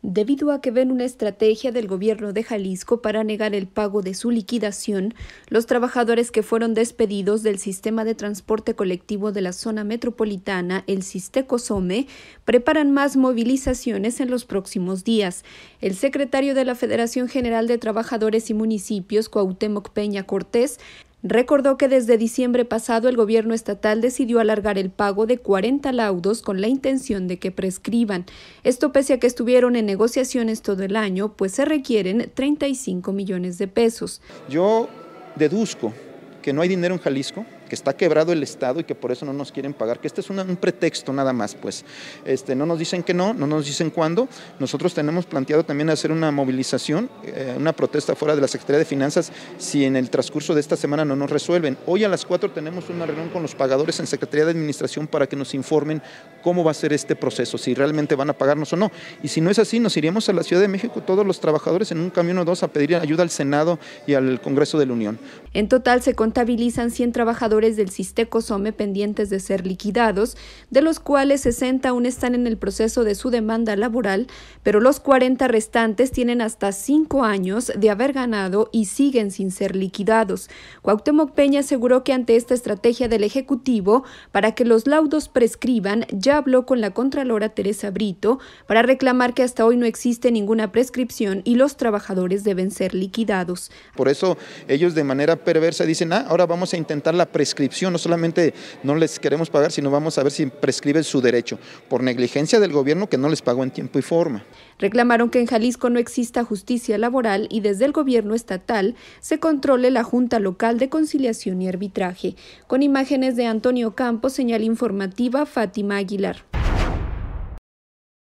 Debido a que ven una estrategia del gobierno de Jalisco para negar el pago de su liquidación, los trabajadores que fueron despedidos del sistema de transporte colectivo de la zona metropolitana, el Sistecosome, preparan más movilizaciones en los próximos días. El secretario de la Federación General de Trabajadores y Municipios, Cuauhtémoc Peña Cortés, Recordó que desde diciembre pasado el gobierno estatal decidió alargar el pago de 40 laudos con la intención de que prescriban. Esto pese a que estuvieron en negociaciones todo el año, pues se requieren 35 millones de pesos. Yo deduzco que no hay dinero en Jalisco, que está quebrado el Estado y que por eso no nos quieren pagar, que este es un, pretexto nada más, pues. Este, no nos dicen que no, no nos dicen cuándo. Nosotros tenemos planteado también hacer una movilización, eh, una protesta fuera de la Secretaría de Finanzas si en el transcurso de esta semana no nos resuelven. Hoy a las 4 tenemos una reunión con los pagadores en Secretaría de Administración para que nos informen cómo va a ser este proceso, si realmente van a pagarnos o no. Y si no es así, nos iríamos a la Ciudad de México todos los trabajadores en un camión o dos a pedir ayuda al Senado y al Congreso de la Unión. En total se contabilizan 100 trabajadores del Cisteco pendientes de ser liquidados, de los cuales 60 aún están en el proceso de su demanda laboral, pero los 40 restantes tienen hasta 5 años de haber ganado y siguen sin ser liquidados. Cuauhtémoc Peña aseguró que ante esta estrategia del Ejecutivo, para que los laudos prescriban, ya habló con la Contralora Teresa Brito para reclamar que hasta hoy no existe ninguna prescripción y los trabajadores deben ser liquidados. Por eso ellos de manera perversa dicen, ah, ahora vamos a intentar la prescripción no solamente no les queremos pagar, sino vamos a ver si prescriben su derecho por negligencia del gobierno que no les pagó en tiempo y forma. Reclamaron que en Jalisco no exista justicia laboral y desde el gobierno estatal se controle la Junta Local de Conciliación y Arbitraje. Con imágenes de Antonio Campos, señal informativa Fátima Aguilar.